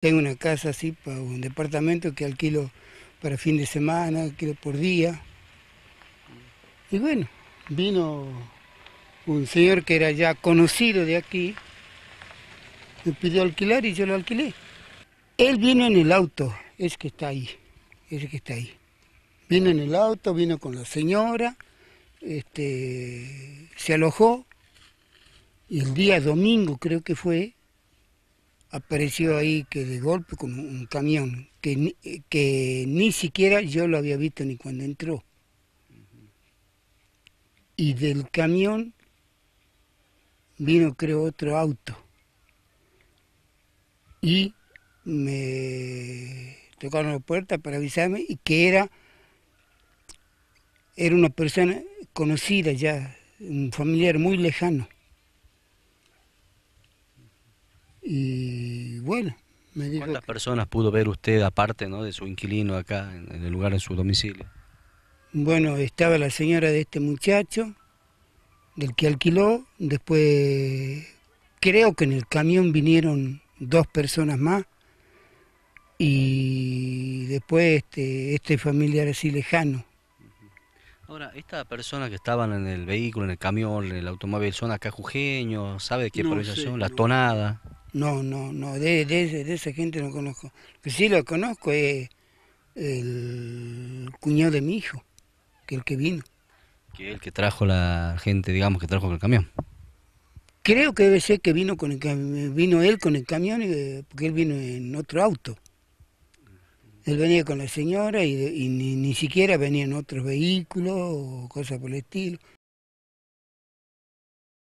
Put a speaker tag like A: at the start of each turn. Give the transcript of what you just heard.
A: Tengo una casa así, un departamento que alquilo para fin de semana, alquilo por día. Y bueno, vino un señor que era ya conocido de aquí, me pidió alquilar y yo lo alquilé. Él vino en el auto, es que está ahí, es que está ahí. Vino en el auto, vino con la señora, este, se alojó y el día domingo creo que fue, apareció ahí que de golpe como un camión, que, que ni siquiera yo lo había visto ni cuando entró. Y del camión vino creo otro auto y me tocaron la puerta para avisarme y que era, era una persona conocida ya, un familiar muy lejano. Y
B: ¿Cuántas personas pudo ver usted aparte ¿no? de su inquilino acá, en, el lugar, de su domicilio?
A: Bueno, estaba la señora de este muchacho, del que alquiló, después creo que en el camión vinieron dos personas más y después este, este familiar así lejano.
B: Ahora, estas personas que estaban en el vehículo, en el camión, en el automóvil, ¿son acá jujeños? ¿Sabe qué no ¿La tonada?
A: No, no, no, de, de, de esa gente no conozco. Lo que sí lo conozco es el cuñado de mi hijo, que es el que vino.
B: Que el que trajo la gente, digamos, que trajo con el camión.
A: Creo que debe ser que vino, con el, vino él con el camión, eh, porque él vino en otro auto. Él venía con la señora y, y ni, ni, siquiera en otros vehículos o cosas por el estilo.